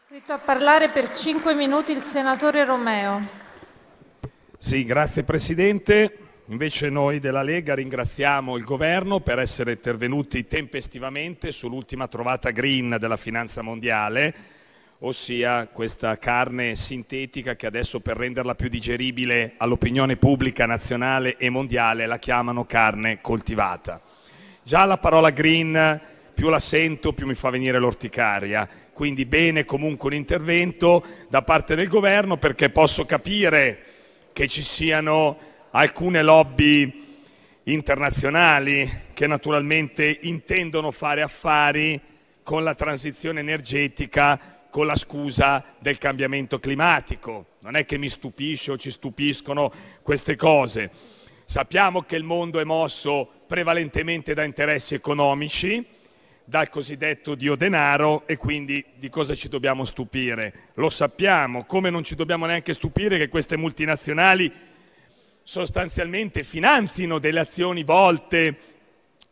iscritto a parlare per 5 minuti il senatore Romeo. Sì, grazie Presidente. Invece noi della Lega ringraziamo il Governo per essere intervenuti tempestivamente sull'ultima trovata green della finanza mondiale, ossia questa carne sintetica che adesso per renderla più digeribile all'opinione pubblica nazionale e mondiale la chiamano carne coltivata. Già la parola green più la sento, più mi fa venire l'orticaria quindi bene comunque un intervento da parte del governo perché posso capire che ci siano alcune lobby internazionali che naturalmente intendono fare affari con la transizione energetica con la scusa del cambiamento climatico. Non è che mi stupisce o ci stupiscono queste cose. Sappiamo che il mondo è mosso prevalentemente da interessi economici, dal cosiddetto dio denaro e quindi di cosa ci dobbiamo stupire? Lo sappiamo, come non ci dobbiamo neanche stupire che queste multinazionali sostanzialmente finanzino delle azioni volte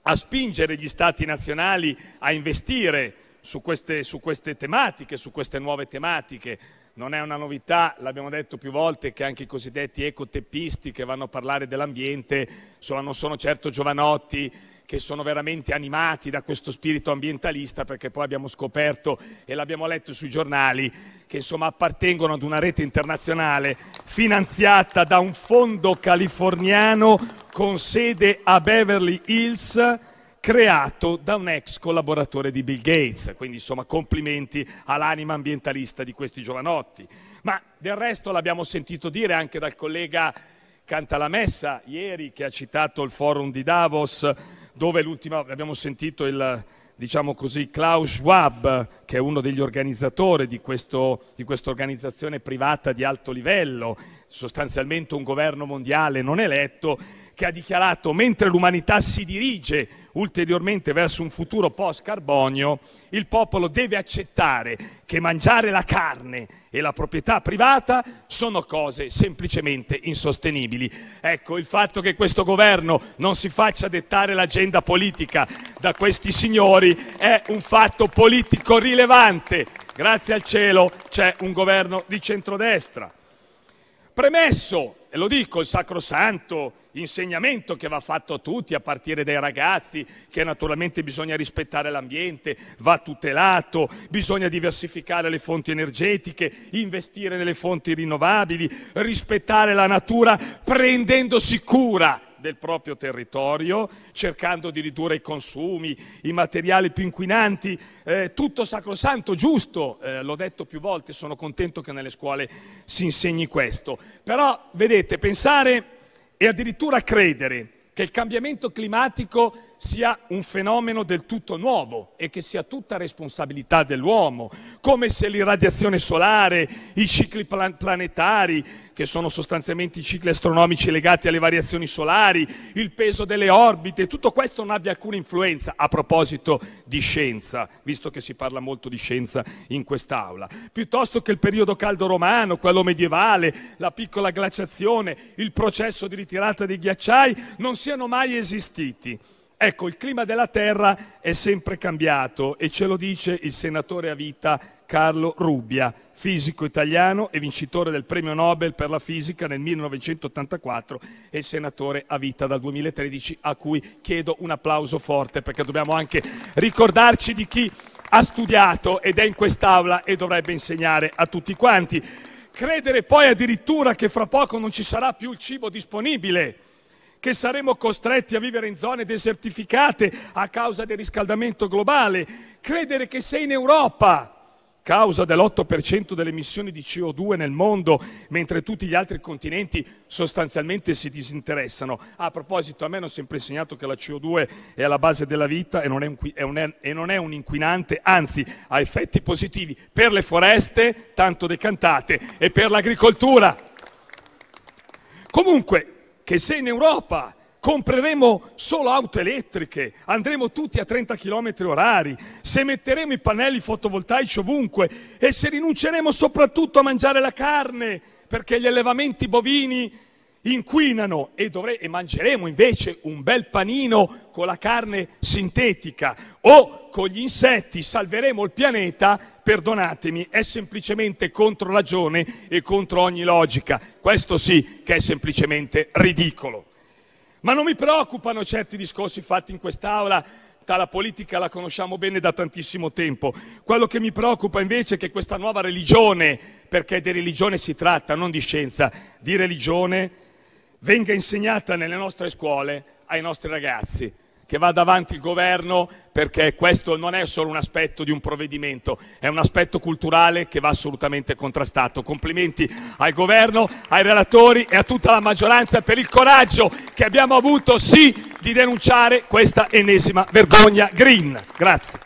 a spingere gli stati nazionali a investire su queste, su queste tematiche, su queste nuove tematiche. Non è una novità, l'abbiamo detto più volte, che anche i cosiddetti ecoteppisti che vanno a parlare dell'ambiente sono, non sono certo giovanotti che sono veramente animati da questo spirito ambientalista, perché poi abbiamo scoperto e l'abbiamo letto sui giornali che insomma appartengono ad una rete internazionale finanziata da un fondo californiano con sede a Beverly Hills creato da un ex collaboratore di Bill Gates, quindi insomma complimenti all'anima ambientalista di questi giovanotti. Ma del resto l'abbiamo sentito dire anche dal collega Cantalamessa ieri che ha citato il forum di Davos dove l'ultima, abbiamo sentito il, diciamo così, Klaus Schwab, che è uno degli organizzatori di, questo, di questa organizzazione privata di alto livello, sostanzialmente un governo mondiale non eletto, che ha dichiarato mentre l'umanità si dirige ulteriormente verso un futuro post-carbonio, il popolo deve accettare che mangiare la carne e la proprietà privata sono cose semplicemente insostenibili. Ecco, il fatto che questo governo non si faccia dettare l'agenda politica da questi signori è un fatto politico rilevante. Grazie al cielo c'è un governo di centrodestra. Premesso, e lo dico, il sacrosanto insegnamento che va fatto a tutti, a partire dai ragazzi, che naturalmente bisogna rispettare l'ambiente, va tutelato, bisogna diversificare le fonti energetiche, investire nelle fonti rinnovabili, rispettare la natura prendendosi cura del proprio territorio, cercando di ridurre i consumi, i materiali più inquinanti, eh, tutto sacrosanto, giusto, eh, l'ho detto più volte, sono contento che nelle scuole si insegni questo. Però, vedete, pensare e addirittura credere che il cambiamento climatico sia un fenomeno del tutto nuovo e che sia tutta responsabilità dell'uomo, come se l'irradiazione solare, i cicli plan- planetari, che sono sostanzialmente i cicli astronomici legati alle variazioni solari, il peso delle orbite, tutto questo non abbia alcuna influenza a proposito di scienza, visto che si parla molto di scienza in quest'aula, piuttosto che il periodo caldo romano, quello medievale, la piccola glaciazione, il processo di ritirata dei ghiacciai non siano mai esistiti. Ecco, il clima della Terra è sempre cambiato e ce lo dice il senatore a vita Carlo Rubbia, fisico italiano e vincitore del premio Nobel per la fisica nel 1984 e senatore a vita dal 2013, a cui chiedo un applauso forte perché dobbiamo anche ricordarci di chi ha studiato ed è in quest'aula e dovrebbe insegnare a tutti quanti. Credere poi addirittura che fra poco non ci sarà più il cibo disponibile che saremo costretti a vivere in zone desertificate a causa del riscaldamento globale, credere che se in Europa causa dell'8% delle emissioni di CO2 nel mondo, mentre tutti gli altri continenti sostanzialmente si disinteressano. A proposito, a me hanno sempre insegnato che la CO2 è alla base della vita e non è un, è un, è, non è un inquinante, anzi ha effetti positivi per le foreste, tanto decantate, e per l'agricoltura. Comunque, che se in Europa compreremo solo auto elettriche, andremo tutti a 30 km orari, se metteremo i pannelli fotovoltaici ovunque e se rinunceremo soprattutto a mangiare la carne, perché gli allevamenti bovini inquinano e, dovre- e mangeremo invece un bel panino con la carne sintetica o con gli insetti, salveremo il pianeta, perdonatemi, è semplicemente contro ragione e contro ogni logica. Questo sì che è semplicemente ridicolo. Ma non mi preoccupano certi discorsi fatti in quest'Aula la politica la conosciamo bene da tantissimo tempo. Quello che mi preoccupa invece è che questa nuova religione, perché di religione si tratta, non di scienza, di religione, venga insegnata nelle nostre scuole ai nostri ragazzi, che vada avanti il governo perché questo non è solo un aspetto di un provvedimento, è un aspetto culturale che va assolutamente contrastato. Complimenti al governo, ai relatori e a tutta la maggioranza per il coraggio che abbiamo avuto sì di denunciare questa ennesima vergogna green. Grazie.